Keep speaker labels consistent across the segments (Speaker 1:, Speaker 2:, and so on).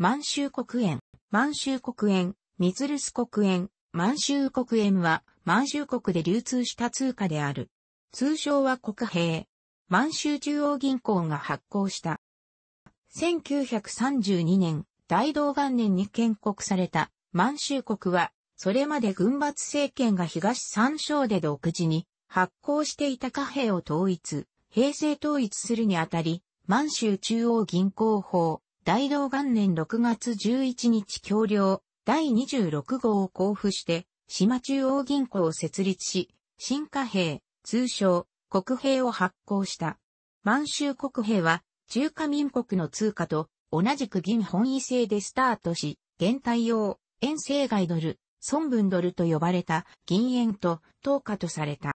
Speaker 1: 満州国園、満州国園、ミツルス国園、満州国園は満州国で流通した通貨である。通称は国幣。満州中央銀行が発行した。1932年、大同元年に建国された満州国は、それまで軍閥政権が東三省で独自に発行していた貨幣を統一、平成統一するにあたり、満州中央銀行法、大同元年6月11日橋梁第26号を交付して、島中央銀行を設立し、新貨幣、通称、国幣を発行した。満州国幣は、中華民国の通貨と同じく銀本位制でスタートし、現対用、円征外ドル、孫文ドルと呼ばれた銀円と等価とされた。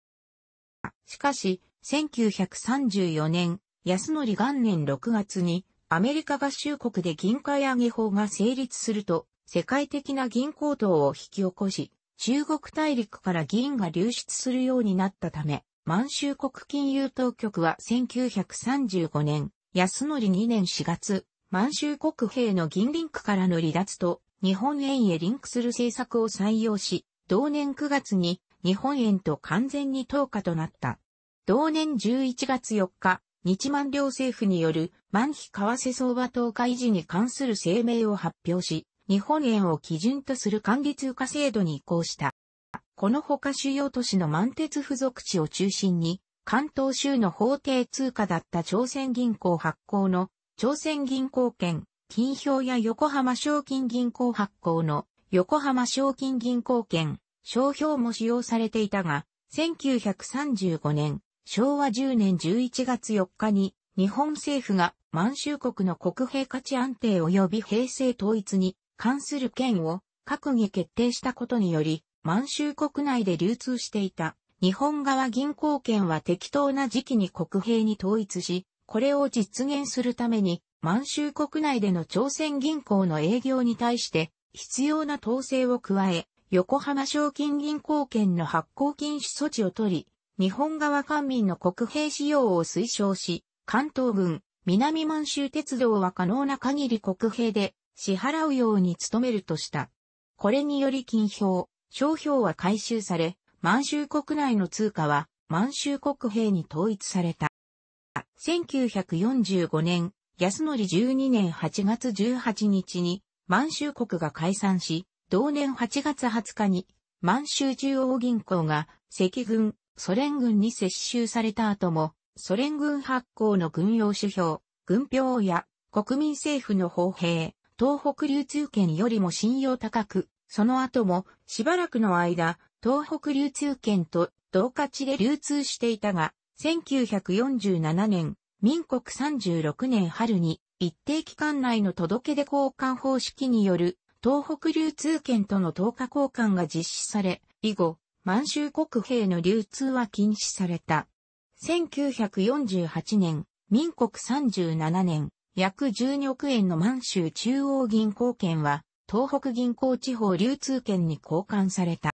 Speaker 1: しかし、1934年、安則元年6月にアメリカ合衆国で銀貨上げ法が成立すると、世界的な銀行動を引き起こし、中国大陸から銀が流出するようになったため、満州国金融当局は1935年、安則2年4月、満州国兵の銀リンクからの離脱と、日本円へリンクする政策を採用し、同年9月に日本円と完全に投下となった。同年11月4日、日満両政府による満費為替相場等維持に関する声明を発表し、日本円を基準とする管理通貨制度に移行した。このほか主要都市の満鉄付属地を中心に、関東州の法定通貨だった朝鮮銀行発行の朝鮮銀行券、金票や横浜賞金銀行発行の横浜賞金銀行券、商標も使用されていたが、1935年、昭和10年11月4日に日本政府が満州国の国平価値安定及び平成統一に関する権を閣議決定したことにより、満州国内で流通していた日本側銀行券は適当な時期に国平に統一し、これを実現するために満州国内での朝鮮銀行の営業に対して必要な統制を加え、横浜賞金銀行券の発行禁止措置を取り、日本側官民の国兵使用を推奨し、関東軍、南満州鉄道は可能な限り国兵で支払うように努めるとした。これにより金票、商標は回収され、満州国内の通貨は満州国兵に統一された。1945年、安則12年8月18日に満州国が解散し、同年8月20日に満州中央銀行が赤軍、ソ連軍に接収された後も、ソ連軍発行の軍用主標、軍票や国民政府の砲兵、東北流通券よりも信用高く、その後もしばらくの間、東北流通券と同価値で流通していたが、1947年、民国36年春に一定期間内の届け出交換方式による東北流通券との等価交換が実施され、以後、満州国兵の流通は禁止された。1948年、民国37年、約12億円の満州中央銀行券は、東北銀行地方流通券に交換された。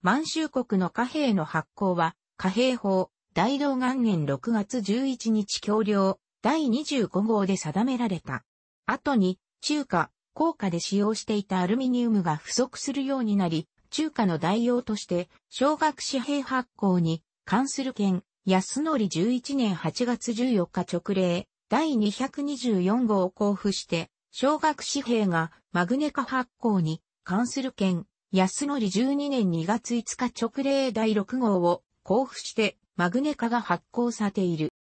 Speaker 1: 満州国の貨幣の発行は、貨幣法、大道元年6月11日橋梁、第25号で定められた。後に、中華、高価で使用していたアルミニウムが不足するようになり、中華の代用として、小学紙幣発行に関する件、安則11年8月14日直令、第224号を交付して、小学紙幣がマグネ化発行に関する件、安則12年2月5日直令第6号を交付して、マグネカが発行されている。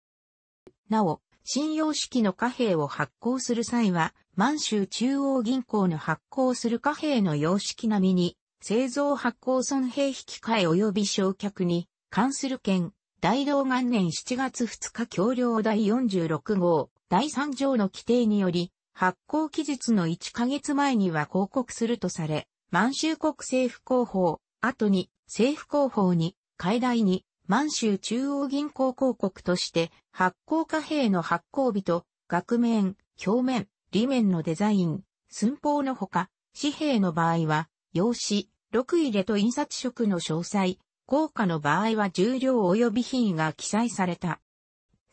Speaker 1: なお、信用式の貨幣を発行する際は、満州中央銀行の発行する貨幣の様式並みに、製造発行損兵引き換え及び焼却に関する件、大同元年7月2日橋梁第46号、第3条の規定により、発行期日の1ヶ月前には広告するとされ、満州国政府広報、後に政府広報に、海外に満州中央銀行広告として発行貨幣の発行日と額面、表面、裏面のデザイン、寸法のほか、紙幣の場合は、用紙、6入れと印刷色の詳細、効果の場合は重量及び品位が記載された。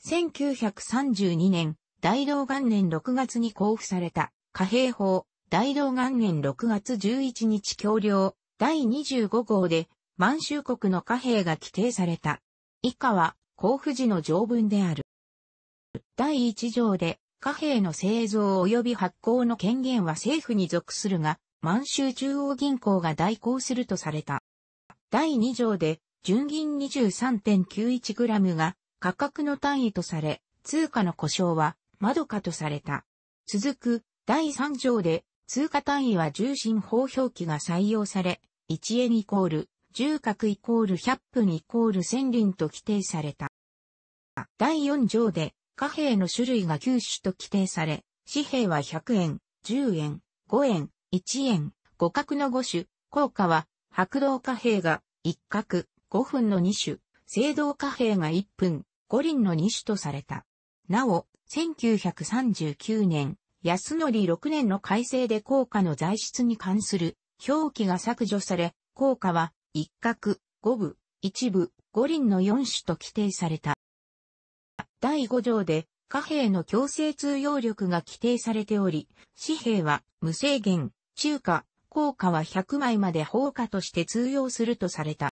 Speaker 1: 1932年、大道元年6月に交付された、貨幣法、大道元年6月11日橋梁、第25号で、満州国の貨幣が規定された。以下は、交付時の条文である。第1条で、貨幣の製造及び発行の権限は政府に属するが、満州中央銀行が代行するとされた。第2条で、純銀 23.91g が価格の単位とされ、通貨の故障は窓かとされた。続く第3条で、通貨単位は重心法表記が採用され、1円イコール、重角イコール100分イコール1000輪と規定された。第4条で、貨幣の種類が9種と規定され、紙幣は100円、10円、5円、1円、五角の五種、効果は、白銅貨幣が一角、五分の二種、青銅貨幣が一分、五輪の二種とされた。なお、1939年、安則六年の改正で効果の材質に関する表記が削除され、効果は、一角、五部、一部、五輪の四種と規定された。第五条で、貨幣の強制通用力が規定されており、紙幣は無制限、中華、硬貨は100枚まで放貨として通用するとされた。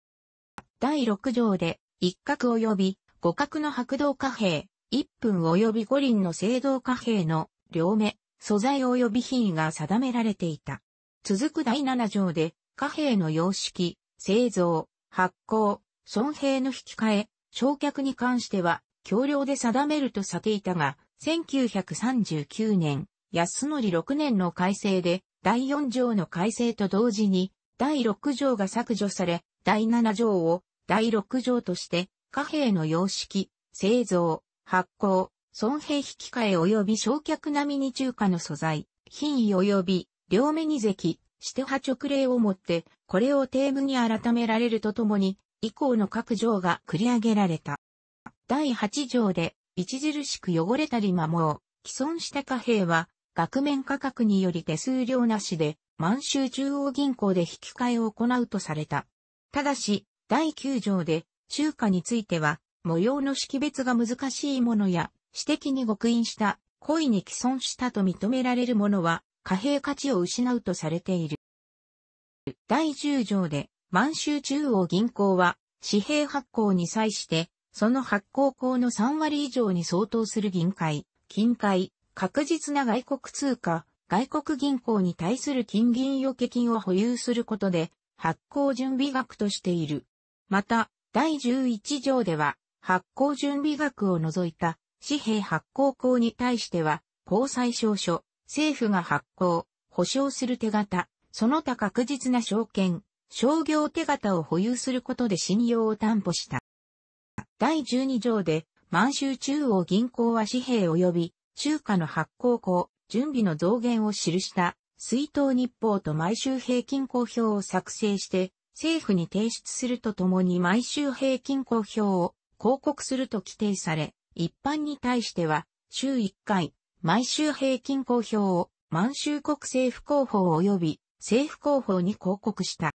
Speaker 1: 第6条で、一角及び五角の白銅貨幣、一分及び五輪の青銅貨幣の両目、素材及び品位が定められていた。続く第7条で、貨幣の様式、製造、発行、損兵の引き換え、焼却に関しては、強量で定めるとされていたが、1939年、安則6年の改正で、第4条の改正と同時に、第6条が削除され、第7条を第6条として、貨幣の様式、製造、発行、損兵引き換え及び焼却並みに中華の素材、品位及び、両目に席、して派直令をもって、これをテーに改められるとともに、以降の各条が繰り上げられた。第8条で、著しく汚れたり摩耗、既存した貨幣は、額面価格により手数料なしで、満州中央銀行で引き換えを行うとされた。ただし、第9条で、中華については、模様の識別が難しいものや、私的に極印した、故意に既存したと認められるものは、貨幣価値を失うとされている。第10条で、満州中央銀行は、紙幣発行に際して、その発行口の3割以上に相当する銀塊、金塊、確実な外国通貨、外国銀行に対する金銀預け金を保有することで、発行準備額としている。また、第11条では、発行準備額を除いた紙幣発行口に対しては、公際証書、政府が発行、保証する手形、その他確実な証券、商業手形を保有することで信用を担保した。第12条で、満州中央銀行は紙幣及び中華の発行庫、準備の増減を記した、水筒日報と毎週平均公表を作成して、政府に提出するとともに毎週平均公表を広告すると規定され、一般に対しては、週1回、毎週平均公表を満州国政府広報及び政府広報に広告した。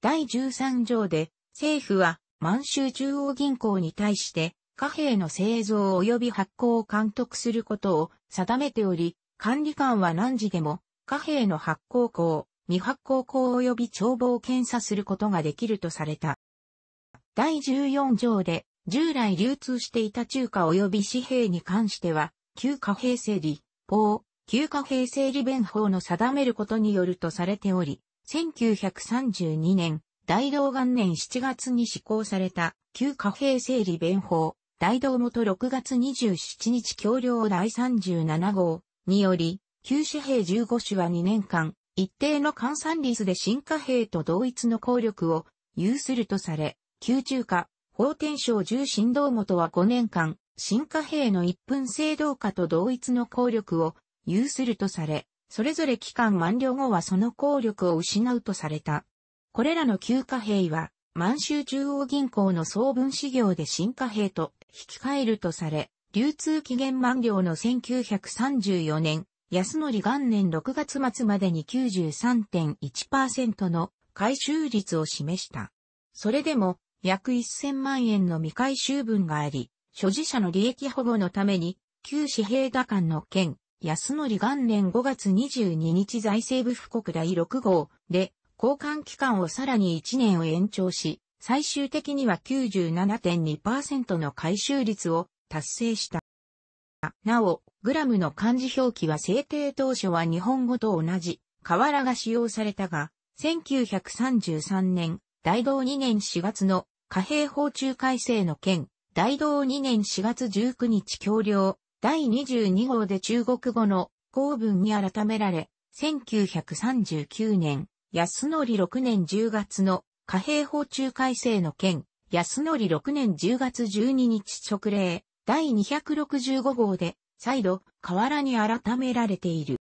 Speaker 1: 第13条で、政府は満州中央銀行に対して、貨幣の製造及び発行を監督することを定めており、管理官は何時でも貨幣の発行口、未発行口及び帳簿を検査することができるとされた。第14条で従来流通していた中華及び紙幣に関しては、旧貨幣整理、法、旧貨幣整理弁法の定めることによるとされており、1932年、大同元年7月に施行された旧貨幣整理弁法大道元6月27日橋梁第37号により、旧紙幣15種は2年間、一定の換算率で新貨幣と同一の効力を有するとされ、旧中華、法天省重心道元は5年間、新貨幣の1分制同化と同一の効力を有するとされ、それぞれ期間満了後はその効力を失うとされた。これらの旧貨幣は、満州中央銀行の総分資業で新貨幣と引き換えるとされ、流通期限満了の1934年、安則元年6月末までに93.1%の回収率を示した。それでも、約1000万円の未回収分があり、所持者の利益保護のために、旧紙幣打艦の件、安則元年5月22日財政部布告第6号で、交換期間をさらに1年を延長し、最終的には97.2%の回収率を達成した。なお、グラムの漢字表記は制定当初は日本語と同じ、河原が使用されたが、1933年、大道2年4月の貨幣法中改正の件、大道2年4月19日協領、第22号で中国語の公文に改められ、1939年、安則6年10月の貨幣法中改正の件、安則6年10月12日直令、第265号で、再度、河原に改められている。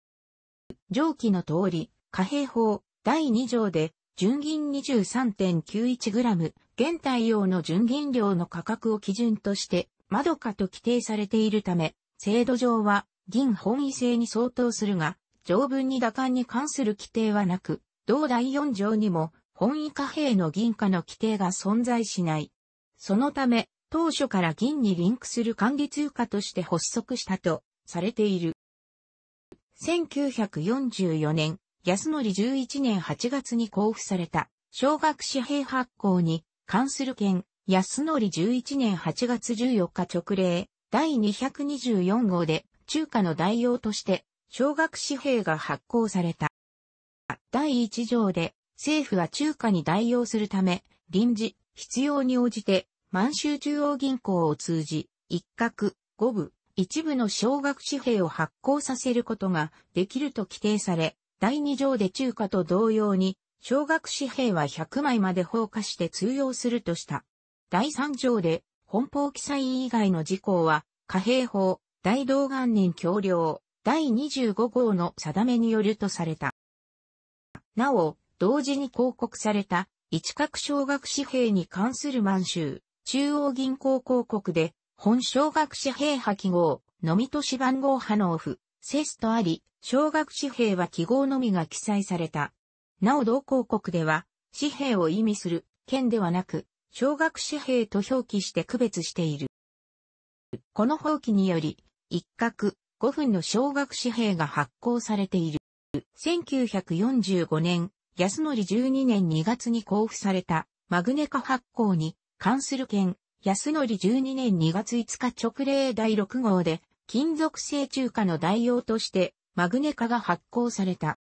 Speaker 1: 上記の通り、貨幣法、第2条で、純銀 23.91g、現対用の純銀量の価格を基準として、窓かと規定されているため、制度上は、銀本位制に相当するが、条文に打感に関する規定はなく、同第4条にも、本位貨幣の銀貨の規定が存在しない。そのため、当初から銀にリンクする管理通貨として発足したとされている。1944年、安則11年8月に交付された、小学紙幣発行に関する件、安則11年8月14日直令、第224号で、中華の代用として、小学紙幣が発行された。第1条で、政府は中華に代用するため、臨時、必要に応じて、満州中央銀行を通じ、一角、五部、一部の少額紙幣を発行させることができると規定され、第2条で中華と同様に、少額紙幣は100枚まで放火して通用するとした。第3条で、本法記載以外の事項は、貨幣法、大同元年橋梁、第25号の定めによるとされた。なお、同時に広告された、一角少額紙幣に関する満州、中央銀行広告で、本少額紙幣派記号、のみとし番号派のオフ、セスとあり、少額紙幣は記号のみが記載された。なお同広告では、紙幣を意味する、県ではなく、少額紙幣と表記して区別している。この法規により、一角、5分の少額紙幣が発行されている。1945年、安則12年2月に交付されたマグネカ発行に関する件、安則12年2月5日直令第6号で、金属製中華の代用として、マグネカが発行された。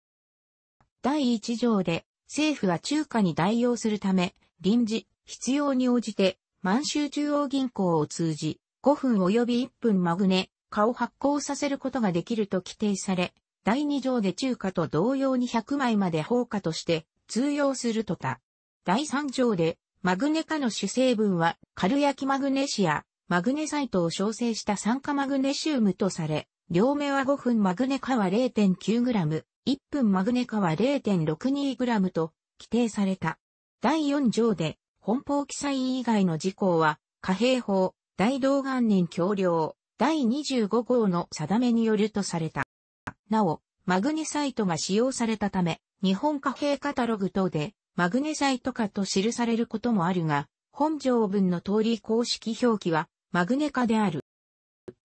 Speaker 1: 第1条で、政府は中華に代用するため、臨時、必要に応じて、満州中央銀行を通じ、5分及び1分マグネ、カを発行させることができると規定され、第2条で中華と同様に100枚まで放火として通用するとた。第3条でマグネ化の主成分はカルヤキマグネシア、マグネサイトを焼成した酸化マグネシウムとされ、両目は5分マグネ化は 0.9g、1分マグネ化は 0.62g と規定された。第4条で本法記載以外の事項は、貨幣法、大同元年橋梁、第25号の定めによるとされた。なお、マグネサイトが使用されたため、日本貨幣カタログ等で、マグネサイト化と記されることもあるが、本条文の通り公式表記は、マグネ化である。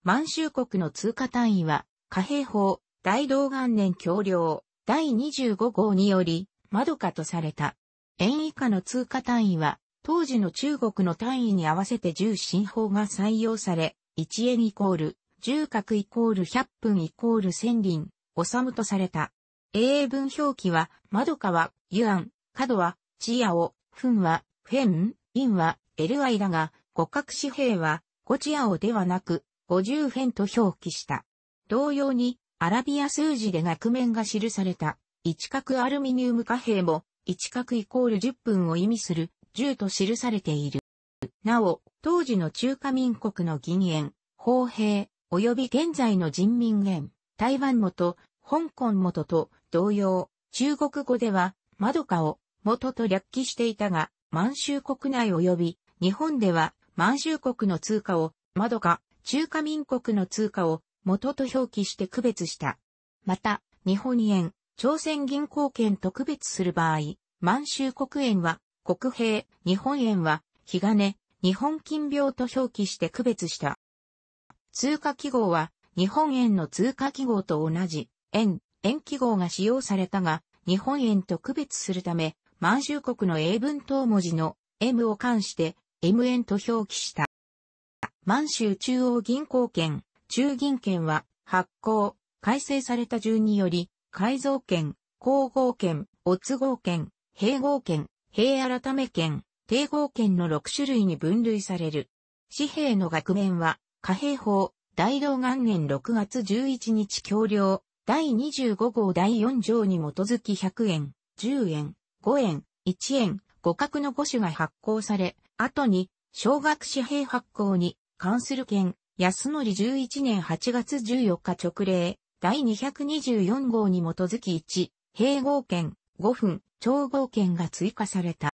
Speaker 1: 満州国の通貨単位は、貨幣法、大同元年橋梁、第25号により、窓化とされた。円以下の通貨単位は、当時の中国の単位に合わせて重心法が採用され、1円イコール重角イコール100分イコール千輪、治とされた。英文表記は、窓川、ユアン、角は、チアオ、フンは、フェン、インは、アイだが、五角紙幣は、ゴチアオではなく、五十フェンと表記した。同様に、アラビア数字で額面が記された、一角アルミニウム貨幣も、一角イコール10分を意味する、十と記されている。なお、当時の中華民国の銀円、砲兵、及び現在の人民元、台湾元、香港元と同様、中国語では、窓かを元と略記していたが、満州国内及び日本では満州国の通貨を窓か、中華民国の通貨を元と表記して区別した。また、日本円、朝鮮銀行券と区別する場合、満州国円は国幣、日本円は日金、日本金病と表記して区別した。通貨記号は日本円の通貨記号と同じ円、円記号が使用されたが、日本円と区別するため、満州国の英文等文字の M を冠して M 円と表記した。満州中央銀行券、中銀券は発行、改正された順により、改造券、皇后券、お都合券、併合券、平改め券、定合券の6種類に分類される。紙幣の額面は貨幣法、大道元年6月11日橋梁、第25号第4条に基づき100円、10円、5円、1円、五角の五種が発行され、後に、小学紙幣発行に関する件、安則11年8月14日直令、第224号に基づき1、併合権、5分、超合権が追加された。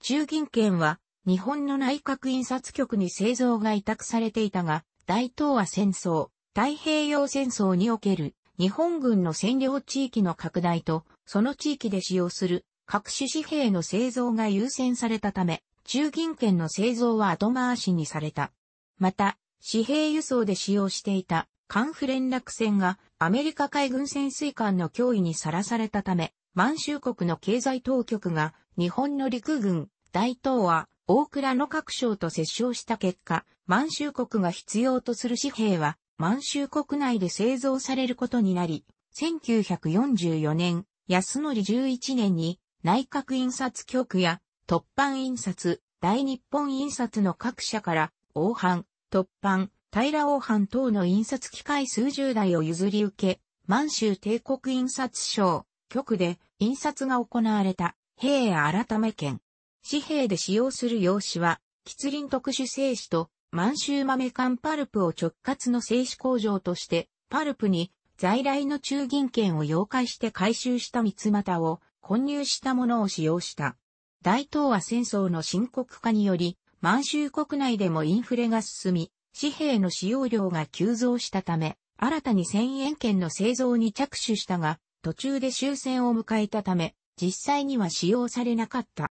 Speaker 1: 中銀券は、日本の内閣印刷局に製造が委託されていたが、大東亜戦争、太平洋戦争における日本軍の占領地域の拡大と、その地域で使用する各種紙幣の製造が優先されたため、中銀券の製造は後回しにされた。また、紙幣輸送で使用していた艦フ連絡船がアメリカ海軍潜水艦の脅威にさらされたため、満州国の経済当局が日本の陸軍、大東亜、大倉の各省と折衝した結果、満州国が必要とする紙幣は、満州国内で製造されることになり、1944年、安則11年に、内閣印刷局や、突版印刷、大日本印刷の各社から、王藩、突版、平王藩等の印刷機械数十台を譲り受け、満州帝国印刷省、局で印刷が行われた、平改め県、紙幣で使用する用紙は、吉林特殊製紙と満州豆缶パルプを直轄の製紙工場として、パルプに在来の中銀券を溶解して回収した三股を混入したものを使用した。大東亜戦争の深刻化により、満州国内でもインフレが進み、紙幣の使用量が急増したため、新たに千円券の製造に着手したが、途中で終戦を迎えたため、実際には使用されなかった。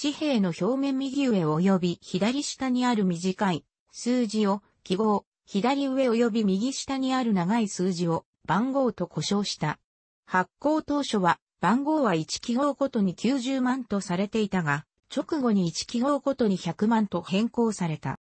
Speaker 1: 紙幣の表面右上及び左下にある短い数字を記号、左上及び右下にある長い数字を番号と呼称した。発行当初は番号は1記号ごとに90万とされていたが、直後に1記号ごとに100万と変更された。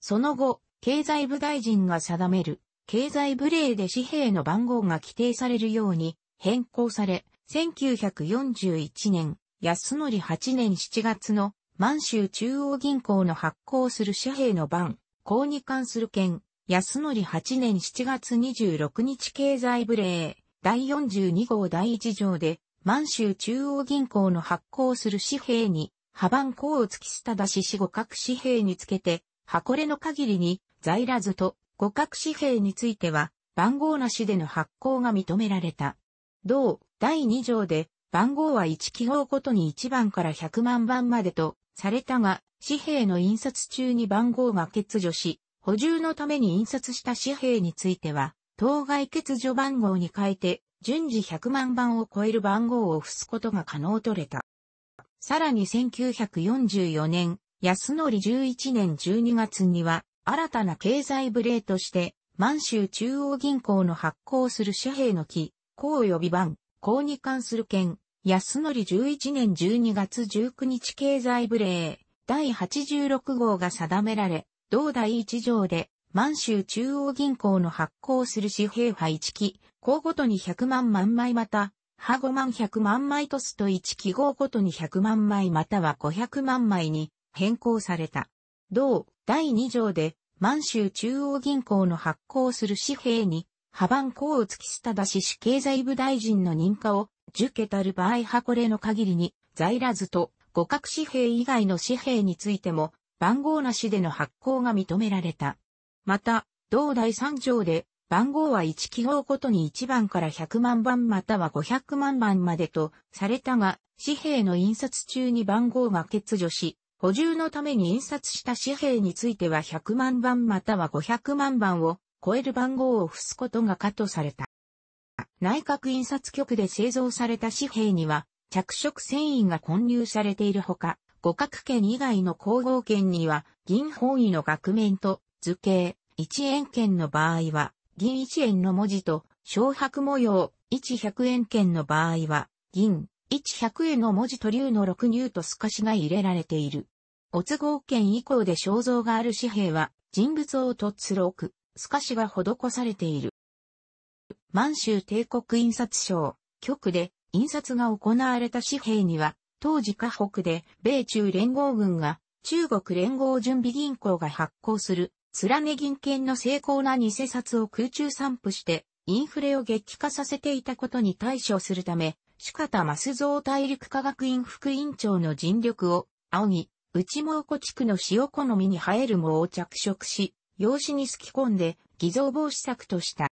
Speaker 1: その後、経済部大臣が定める経済部令で紙幣の番号が規定されるように変更され、1941年安則8年7月の満州中央銀行の発行する紙幣の番、項に関する件、安則8年7月26日経済部令、第42号第1条で、満州中央銀行の発行する紙幣に、破番項を突きすただし四五角紙幣につけて、箱根の限りに、在らずと五角紙幣については、番号なしでの発行が認められた。同、第2条で、番号は1記号ごとに1番から100万番までとされたが、紙幣の印刷中に番号が欠如し、補充のために印刷した紙幣については、当該欠如番号に変えて、順次100万番を超える番号を付すことが可能とれた。さらに1944年、安則11年12月には、新たな経済レーとして、満州中央銀行の発行する紙幣の記、公予備番、公に関する件、安則11年12月19日経済部令第86号が定められ、同第1条で満州中央銀行の発行する紙幣派1期、項ごとに100万万枚また、派5万100万枚とすと1期号ごとに100万枚または500万枚に変更された。同第2条で満州中央銀行の発行する紙幣に、派番項を突き下だし市経済部大臣の認可を10桁る場合箱れの限りに、在らずと互角紙幣以外の紙幣についても、番号なしでの発行が認められた。また、同第3条で、番号は1記号ごとに1番から100万番または500万番までとされたが、紙幣の印刷中に番号が欠如し、補充のために印刷した紙幣については100万番または500万番を超える番号を付すことが可とされた。内閣印刷局で製造された紙幣には、着色繊維が混入されているほか、五角券以外の工合券には、銀本位の額面と図形、一円券の場合は、銀一円の文字と、小白模様、一百円券の場合は、銀、一百円の文字と竜の六乳と透かしが入れられている。お都合券以降で肖像がある紙幣は、人物をとつろく、透かしが施されている。満州帝国印刷省、局で印刷が行われた紙幣には、当時河北で米中連合軍が中国連合準備銀行が発行するラネ銀券の精巧な偽札を空中散布してインフレを激化させていたことに対処するため、主方増蔵大陸科学院副委員長の尽力を仰ぎ、内蒙古地区の塩好みに生える藻を着色し、用紙にすき込んで偽造防止策とした。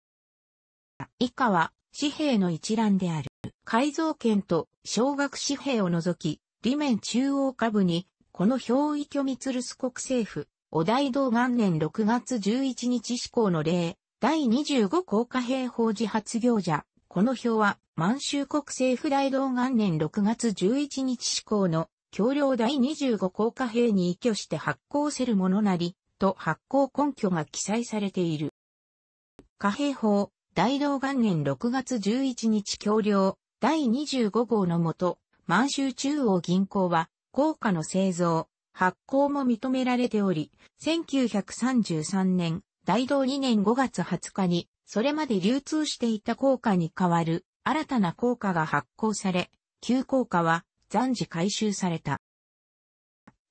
Speaker 1: 以下は紙幣の一覧である。改造券と小額紙幣を除き、裏面中央下部に、この表意ミツルス国政府、お大道元年6月11日施行の例、第25項貨幣法自発行者、この表は満州国政府大道元年6月11日施行の橋梁第25項貨幣に依拠して発行せるものなり、と発行根拠が記載されている。貨幣法、大道元年6月11日橋梁第25号のもと、満州中央銀行は、硬貨の製造、発行も認められており、1933年、大道2年5月20日に、それまで流通していた硬貨に代わる、新たな硬貨が発行され、旧硬貨は、暫時回収された。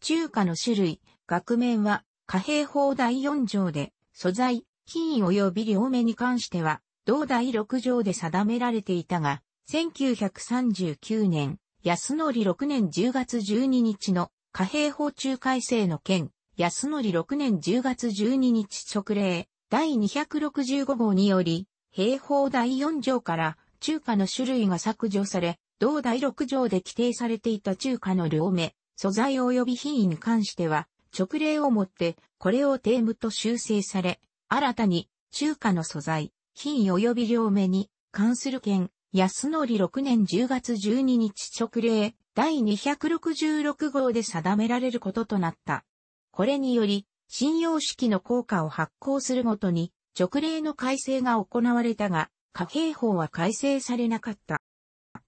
Speaker 1: 中華の種類、額面は、貨幣法第4条で、素材、品位及び両目に関しては、同第6条で定められていたが、1939年、安則6年10月12日の貨幣法中改正の件、安則6年10月12日直令、第265号により、兵法第4条から中華の種類が削除され、同第6条で規定されていた中華の両目、素材及び品位に関しては、直令をもって、これをテームと修正され、新たに中華の素材、金及び両目に関する件、安則6年10月12日直令第266号で定められることとなった。これにより、信用式の効果を発行するごとに、直令の改正が行われたが、貨幣法は改正されなかった。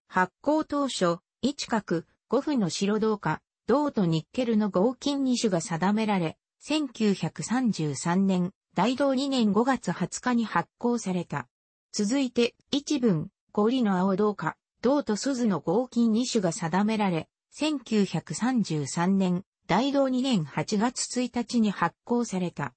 Speaker 1: 発行当初、一角、五府の白銅貨、銅とニッケルの合金2種が定められ、1933年大同2年5月20日に発行された。続いて、一文、氷の青銅貨、銅と鈴の合金2種が定められ、1933年、大同2年8月1日に発行された。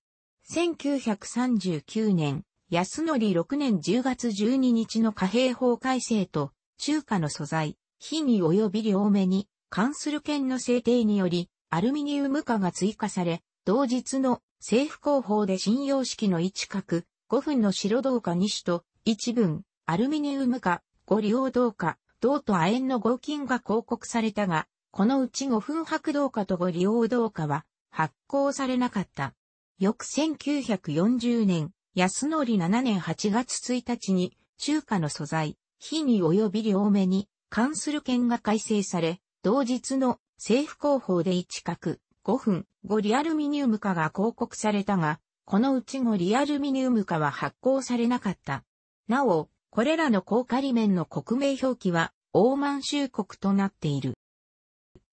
Speaker 1: 1939年、安則6年10月12日の貨幣法改正と、中華の素材、日に及び両目に関する件の制定により、アルミニウム化が追加され、同日の政府広報で信用式の一角、5分の白銅貨2種と、一分、アルミニウム貨、5利用銅貨、銅と亜鉛の合金が広告されたが、このうち5分白銅貨と5利用銅貨は発行されなかった。翌1940年、安則7年8月1日に、中華の素材、火に及び両目に関する件が改正され、同日の政府広報で一角、5分、5リアルミニウム化が広告されたが、このうち5リアルミニウム化は発行されなかった。なお、これらの高カリ面の国名表記は、オーマン州国となっている。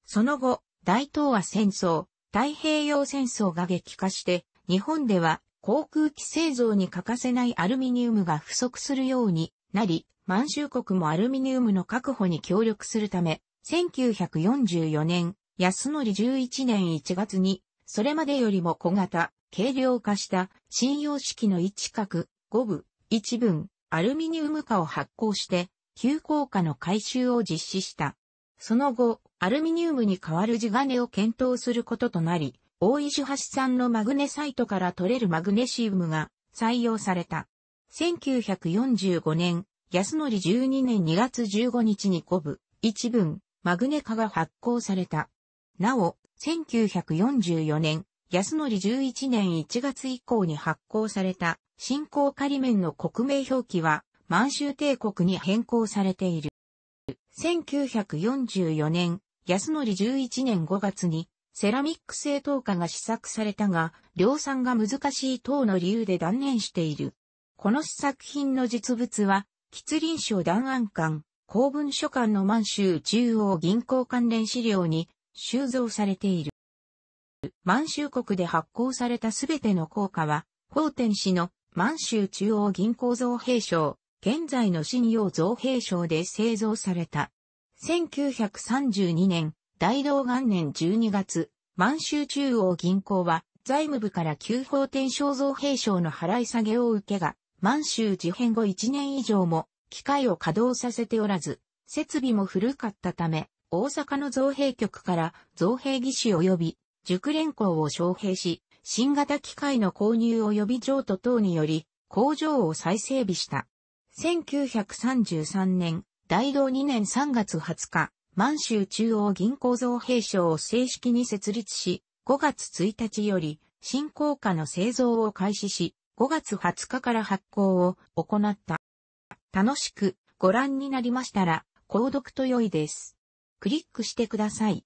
Speaker 1: その後、大東亜戦争、太平洋戦争が激化して、日本では航空機製造に欠かせないアルミニウムが不足するようになり、満州国もアルミニウムの確保に協力するため、1944年、安則11年1月に、それまでよりも小型、軽量化した信用式の一角、五部、一分、アルミニウム化を発行して、急降下の回収を実施した。その後、アルミニウムに代わる地金を検討することとなり、大石橋産のマグネサイトから取れるマグネシウムが採用された。1945年、安則12年2月15日に5部、1分、マグネ化が発行された。なお、1944年、安則11年1月以降に発行された、新興仮面の国名表記は、満州帝国に変更されている。1944年、安則11年5月に、セラミック製糖化が試作されたが、量産が難しい等の理由で断念している。この試作品の実物は、吉林省弾案館、公文書館の満州中央銀行関連資料に収蔵されている。満州国で発行されたすべての硬貨は、法天氏の満州中央銀行造幣省、現在の信用造幣省で製造された。1932年、大同元年12月、満州中央銀行は、財務部から旧法天省造幣省の払い下げを受けが、満州事変後1年以上も、機械を稼働させておらず、設備も古かったため、大阪の造幣局から造幣技師及び熟練工を招聘し、新型機械の購入及び譲渡等により工場を再整備した。1933年、大同2年3月20日、満州中央銀行造幣省を正式に設立し、5月1日より新硬貨の製造を開始し、5月20日から発行を行った。楽しくご覧になりましたら、購読と良いです。クリックしてください。